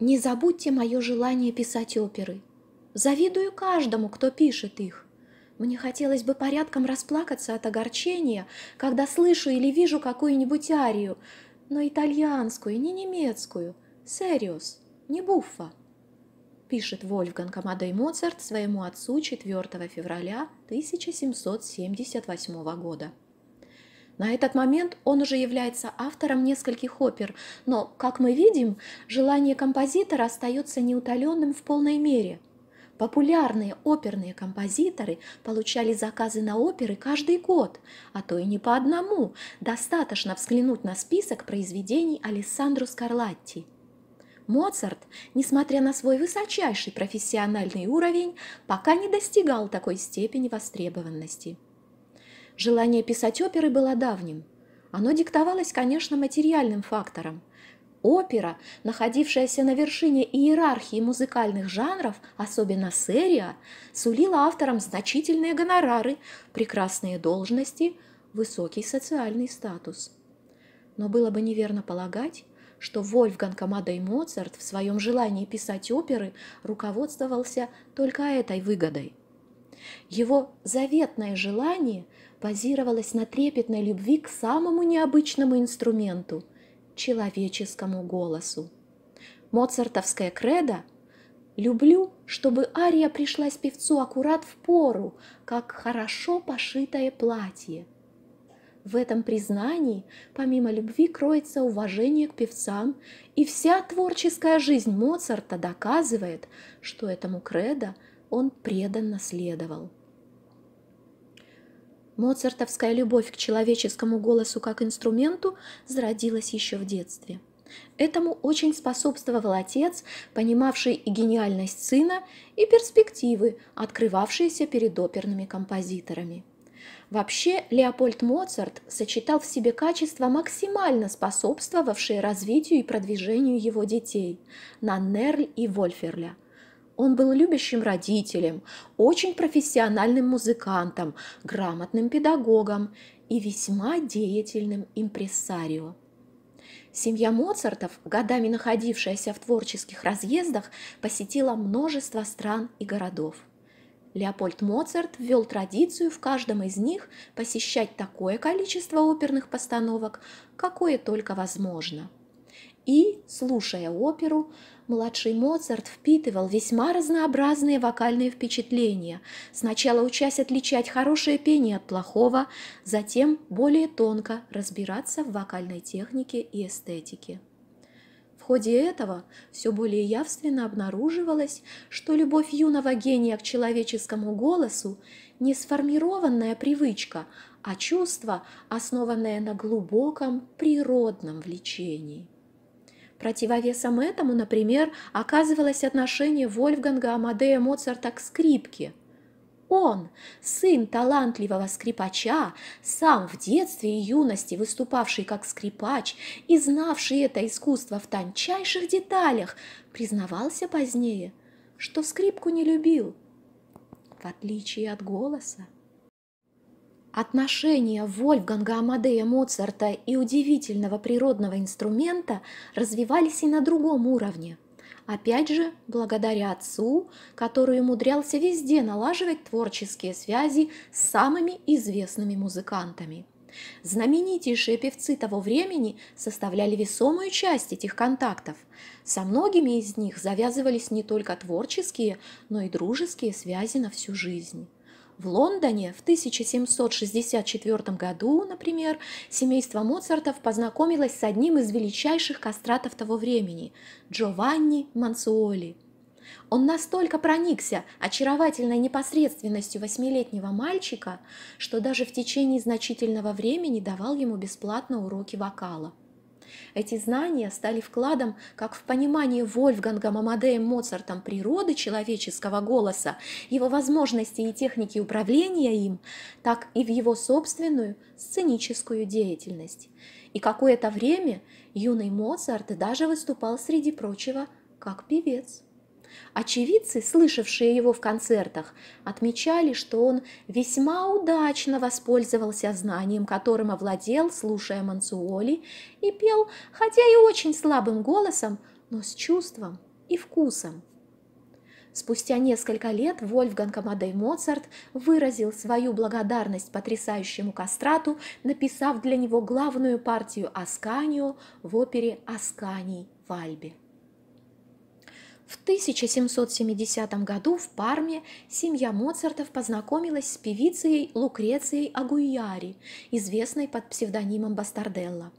Не забудьте мое желание писать оперы. Завидую каждому, кто пишет их. Мне хотелось бы порядком расплакаться от огорчения, когда слышу или вижу какую-нибудь арию, но итальянскую, не немецкую, сериус, не буффа. Пишет Вольфганг Амадей Моцарт своему отцу 4 февраля 1778 года. На этот момент он уже является автором нескольких опер, но, как мы видим, желание композитора остается неутоленным в полной мере. Популярные оперные композиторы получали заказы на оперы каждый год, а то и не по одному. Достаточно взглянуть на список произведений Алессандро Скарлатти. Моцарт, несмотря на свой высочайший профессиональный уровень, пока не достигал такой степени востребованности. Желание писать оперы было давним. Оно диктовалось, конечно, материальным фактором. Опера, находившаяся на вершине иерархии музыкальных жанров, особенно серия, сулила авторам значительные гонорары, прекрасные должности, высокий социальный статус. Но было бы неверно полагать, что Вольфганг и Моцарт в своем желании писать оперы руководствовался только этой выгодой – его заветное желание базировалось на трепетной любви к самому необычному инструменту – человеческому голосу. Моцартовское кредо «Люблю, чтобы ария пришлась певцу аккурат в пору, как хорошо пошитое платье». В этом признании, помимо любви, кроется уважение к певцам, и вся творческая жизнь Моцарта доказывает, что этому кредо – он преданно следовал. Моцартовская любовь к человеческому голосу как инструменту зародилась еще в детстве. Этому очень способствовал отец, понимавший и гениальность сына, и перспективы, открывавшиеся перед оперными композиторами. Вообще, Леопольд Моцарт сочетал в себе качества, максимально способствовавшие развитию и продвижению его детей – Наннерль и Вольферля – он был любящим родителем, очень профессиональным музыкантом, грамотным педагогом и весьма деятельным импрессарио. Семья Моцартов, годами находившаяся в творческих разъездах, посетила множество стран и городов. Леопольд Моцарт ввел традицию в каждом из них посещать такое количество оперных постановок, какое только возможно – и, слушая оперу, младший Моцарт впитывал весьма разнообразные вокальные впечатления, сначала учась отличать хорошее пение от плохого, затем более тонко разбираться в вокальной технике и эстетике. В ходе этого все более явственно обнаруживалось, что любовь юного гения к человеческому голосу – не сформированная привычка, а чувство, основанное на глубоком природном влечении. Противовесом этому, например, оказывалось отношение Вольфганга Амадея Моцарта к скрипке. Он, сын талантливого скрипача, сам в детстве и юности выступавший как скрипач и знавший это искусство в тончайших деталях, признавался позднее, что скрипку не любил, в отличие от голоса. Отношение Вольфганга Амадея Моцарта и удивительного природного инструмента развивались и на другом уровне. Опять же, благодаря отцу, который умудрялся везде налаживать творческие связи с самыми известными музыкантами. Знаменитейшие певцы того времени составляли весомую часть этих контактов. Со многими из них завязывались не только творческие, но и дружеские связи на всю жизнь. В Лондоне в 1764 году, например, семейство Моцартов познакомилось с одним из величайших кастратов того времени – Джованни Мансуоли. Он настолько проникся очаровательной непосредственностью восьмилетнего мальчика, что даже в течение значительного времени давал ему бесплатно уроки вокала – эти знания стали вкладом как в понимание Вольфганга Амадеем Моцартом природы человеческого голоса, его возможностей и техники управления им, так и в его собственную сценическую деятельность. И какое-то время юный Моцарт даже выступал среди прочего как певец. Очевидцы, слышавшие его в концертах, отмечали, что он весьма удачно воспользовался знанием, которым овладел, слушая Мансуоли, и пел, хотя и очень слабым голосом, но с чувством и вкусом. Спустя несколько лет Вольфганг Амадей Моцарт выразил свою благодарность потрясающему кастрату, написав для него главную партию «Асканио» в опере «Асканий» в Альбе. В 1770 году в Парме семья Моцартов познакомилась с певицей Лукрецией Агуяри, известной под псевдонимом Бастарделла.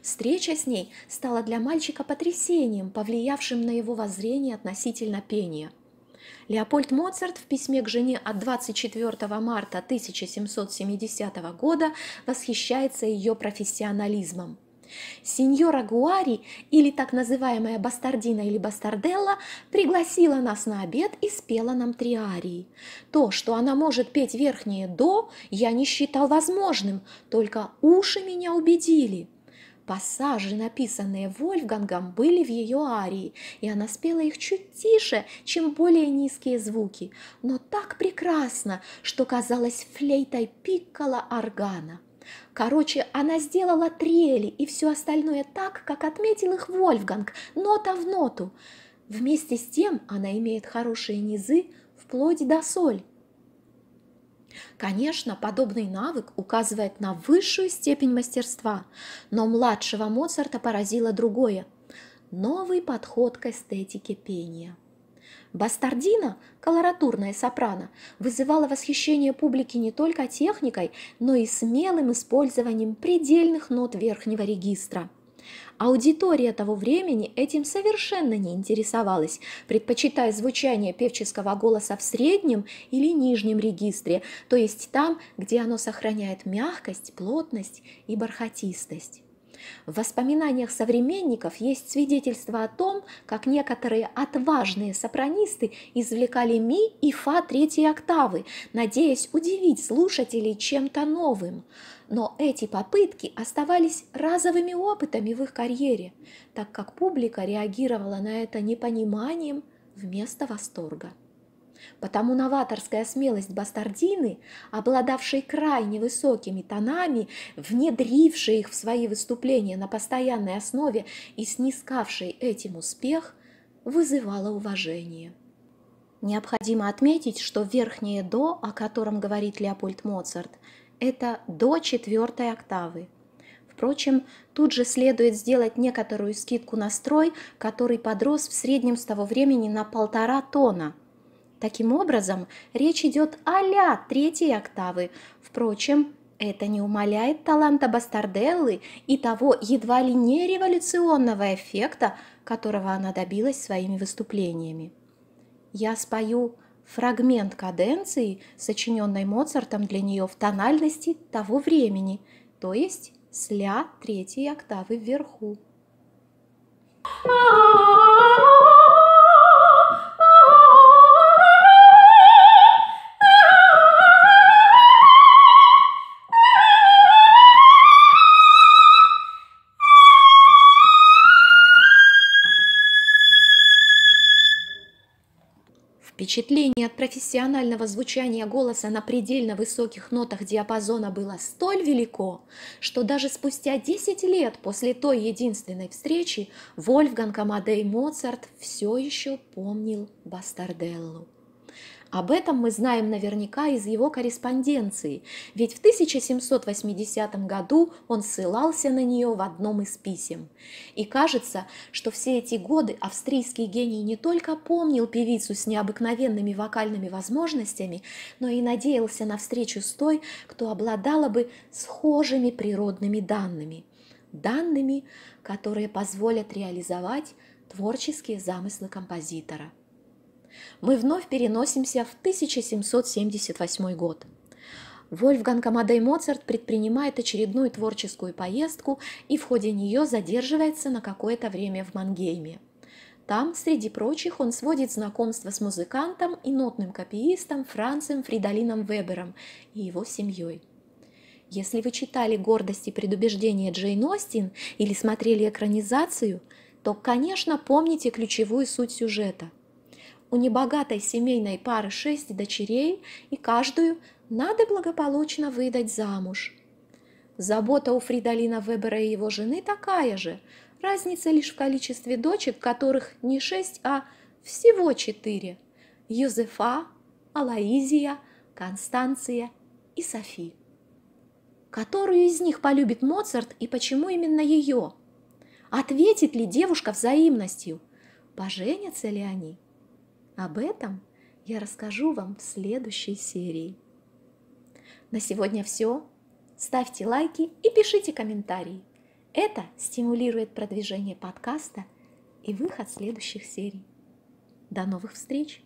Встреча с ней стала для мальчика потрясением, повлиявшим на его воззрение относительно пения. Леопольд Моцарт в письме к жене от 24 марта 1770 года восхищается ее профессионализмом. Сеньора Гуари, или так называемая бастардина или бастарделла, пригласила нас на обед и спела нам три арии. То, что она может петь верхнее «до», я не считал возможным, только уши меня убедили. Пассажи, написанные Вольфгангом, были в ее арии, и она спела их чуть тише, чем более низкие звуки, но так прекрасно, что казалось флейтой пиккола органа. Короче, она сделала трели и все остальное так, как отметил их Вольфганг, нота в ноту. Вместе с тем она имеет хорошие низы вплоть до соль. Конечно, подобный навык указывает на высшую степень мастерства, но младшего Моцарта поразило другое – новый подход к эстетике пения – Бастардина, колоратурная сопрано, вызывала восхищение публики не только техникой, но и смелым использованием предельных нот верхнего регистра. Аудитория того времени этим совершенно не интересовалась, предпочитая звучание певческого голоса в среднем или нижнем регистре, то есть там, где оно сохраняет мягкость, плотность и бархатистость. В воспоминаниях современников есть свидетельство о том, как некоторые отважные сопранисты извлекали ми и фа третьей октавы, надеясь удивить слушателей чем-то новым. Но эти попытки оставались разовыми опытами в их карьере, так как публика реагировала на это непониманием вместо восторга. Потому новаторская смелость бастардины, обладавшей крайне высокими тонами, внедрившей их в свои выступления на постоянной основе и снискавшей этим успех, вызывала уважение. Необходимо отметить, что верхнее «до», о котором говорит Леопольд Моцарт, это до четвертой октавы. Впрочем, тут же следует сделать некоторую скидку на строй, который подрос в среднем с того времени на полтора тона – Таким образом, речь идет а-ля третьей октавы. Впрочем, это не умаляет таланта Бастарделлы и того едва ли не революционного эффекта, которого она добилась своими выступлениями. Я спою фрагмент каденции, сочиненной Моцартом для нее в тональности того времени, то есть с ля третьей октавы вверху. Oh Впечатление от профессионального звучания голоса на предельно высоких нотах диапазона было столь велико, что даже спустя 10 лет после той единственной встречи Вольфганг Амадей Моцарт все еще помнил Бастарделлу. Об этом мы знаем наверняка из его корреспонденции, ведь в 1780 году он ссылался на нее в одном из писем. И кажется, что все эти годы австрийский гений не только помнил певицу с необыкновенными вокальными возможностями, но и надеялся на встречу с той, кто обладала бы схожими природными данными. Данными, которые позволят реализовать творческие замыслы композитора – мы вновь переносимся в 1778 год. Вольфганг Амадей Моцарт предпринимает очередную творческую поездку и в ходе нее задерживается на какое-то время в Мангейме. Там, среди прочих, он сводит знакомство с музыкантом и нотным копиистом Францем Фридолином Вебером и его семьей. Если вы читали «Гордость и предубеждение» Джейн Остин или смотрели экранизацию, то, конечно, помните ключевую суть сюжета – у небогатой семейной пары шесть дочерей, и каждую надо благополучно выдать замуж. Забота у Фридолина Вебера и его жены такая же. Разница лишь в количестве дочек, которых не шесть, а всего четыре. Юзефа, Алаизия, Констанция и Софи. Которую из них полюбит Моцарт и почему именно ее? Ответит ли девушка взаимностью? Поженятся ли они? Об этом я расскажу вам в следующей серии. На сегодня все. Ставьте лайки и пишите комментарии. Это стимулирует продвижение подкаста и выход следующих серий. До новых встреч!